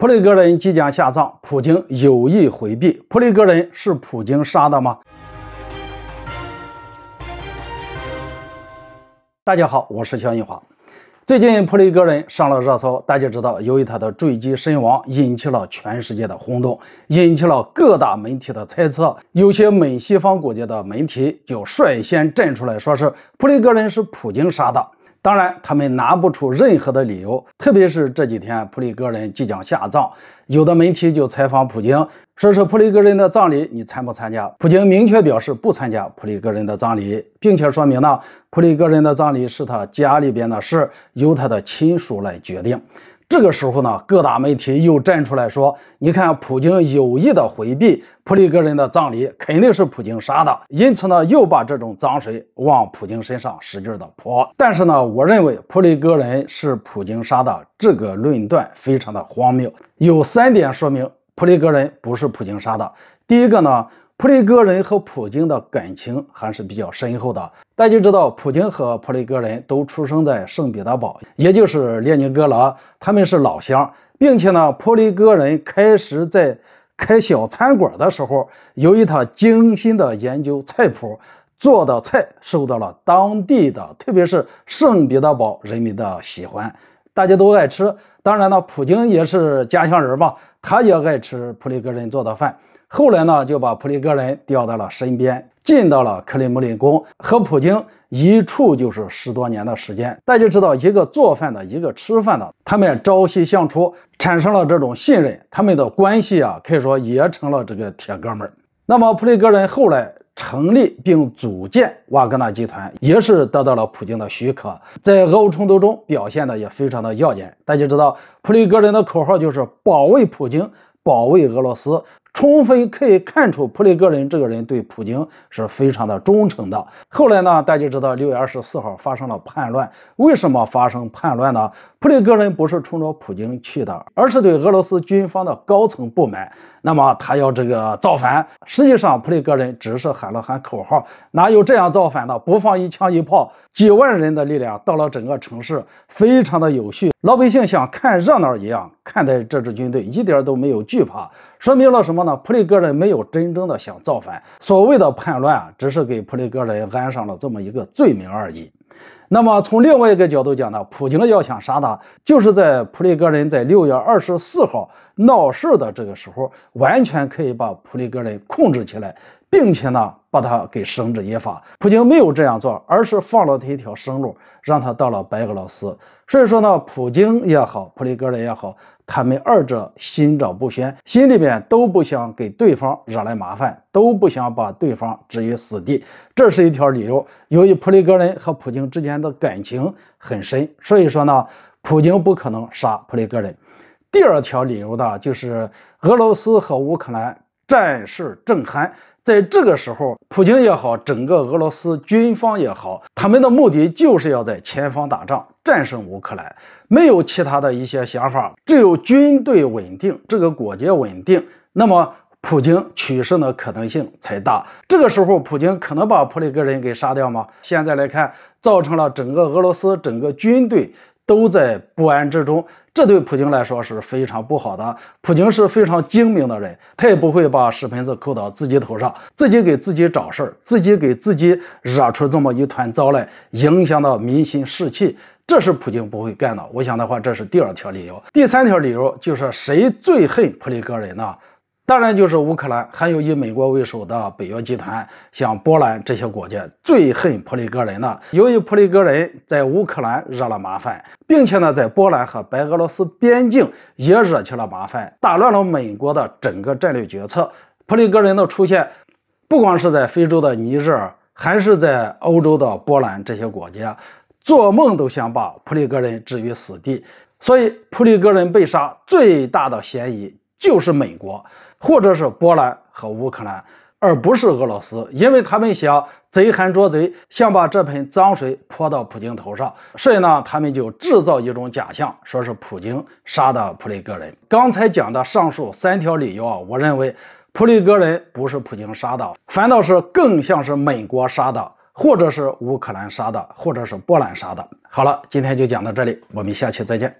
普里戈人即将下葬，普京有意回避。普里戈人是普京杀的吗？大家好，我是肖一华。最近普里戈人上了热搜，大家知道，由于他的坠机身亡，引起了全世界的轰动，引起了各大媒体的猜测。有些美西方国家的媒体就率先站出来说是普里戈人是普京杀的。当然，他们拿不出任何的理由，特别是这几天普里戈人即将下葬，有的媒体就采访普京，说是普里戈人的葬礼，你参不参加？普京明确表示不参加普里戈人的葬礼，并且说明呢，普里戈人的葬礼是他家里边的事，由他的亲属来决定。这个时候呢，各大媒体又站出来说：“你看，普京有意的回避普里戈人的葬礼，肯定是普京杀的。”因此呢，又把这种脏水往普京身上使劲的泼。但是呢，我认为普里戈人是普京杀的这个论断非常的荒谬。有三点说明普里戈人不是普京杀的。第一个呢。普里戈人和普京的感情还是比较深厚的。大家知道，普京和普里戈人都出生在圣彼得堡，也就是列宁格勒，他们是老乡。并且呢，普里戈人开始在开小餐馆的时候，由于他精心的研究菜谱，做的菜受到了当地的，特别是圣彼得堡人民的喜欢，大家都爱吃。当然呢，普京也是家乡人嘛，他也爱吃普里戈人做的饭。后来呢，就把普里戈人调到了身边，进到了克里姆林宫，和普京一处就是十多年的时间。大家知道，一个做饭的，一个吃饭的，他们朝夕相处，产生了这种信任，他们的关系啊，可以说也成了这个铁哥们儿。那么，普里戈人后来成立并组建瓦格纳集团，也是得到了普京的许可，在俄乌冲突中表现的也非常的耀眼。大家知道，普里戈人的口号就是保卫普京，保卫俄罗斯。充分可以看出，普里戈人这个人对普京是非常的忠诚的。后来呢，大家知道，六月二十四号发生了叛乱。为什么发生叛乱呢？普里戈人不是冲着普京去的，而是对俄罗斯军方的高层不满。那么他要这个造反。实际上，普里戈人只是喊了喊口号，哪有这样造反的？不放一枪一炮，几万人的力量到了整个城市，非常的有序。老百姓像看热闹一样看待这支军队，一点都没有惧怕。说明了什么呢？普里戈人没有真正的想造反，所谓的叛乱啊，只是给普里戈人安上了这么一个罪名而已。那么从另外一个角度讲呢，普京要想杀他，就是在普里戈人在六月二十四号闹事的这个时候，完全可以把普里戈人控制起来。并且呢，把他给绳之以法。普京没有这样做，而是放了他一条生路，让他到了白俄罗斯。所以说呢，普京也好，普里戈人也好，他们二者心照不宣，心里面都不想给对方惹来麻烦，都不想把对方置于死地。这是一条理由。由于普里戈人和普京之间的感情很深，所以说呢，普京不可能杀普里戈人。第二条理由呢，就是俄罗斯和乌克兰战事正酣。在这个时候，普京也好，整个俄罗斯军方也好，他们的目的就是要在前方打仗，战胜乌克兰，没有其他的一些想法，只有军队稳定，这个国家稳定，那么普京取胜的可能性才大。这个时候，普京可能把普里戈人给杀掉吗？现在来看，造成了整个俄罗斯整个军队。都在不安之中，这对普京来说是非常不好的。普京是非常精明的人，他也不会把屎盆子扣到自己头上，自己给自己找事儿，自己给自己惹出这么一团糟来，影响到民心士气，这是普京不会干的。我想的话，这是第二条理由。第三条理由就是谁最恨普里戈任呢？当然，就是乌克兰，还有以美国为首的北约集团，像波兰这些国家最恨普里戈人了。由于普里戈人在乌克兰惹了麻烦，并且呢，在波兰和白俄罗斯边境也惹起了麻烦，打乱了美国的整个战略决策。普里戈人的出现，不光是在非洲的尼日尔，还是在欧洲的波兰这些国家，做梦都想把普里戈人置于死地。所以，普里戈人被杀最大的嫌疑。就是美国，或者是波兰和乌克兰，而不是俄罗斯，因为他们想贼喊捉贼，想把这盆脏水泼到普京头上，所以呢，他们就制造一种假象，说是普京杀的普里戈人。刚才讲的上述三条理由啊，我认为普里戈人不是普京杀的，反倒是更像是美国杀的，或者是乌克兰杀的，或者是波兰杀的。好了，今天就讲到这里，我们下期再见。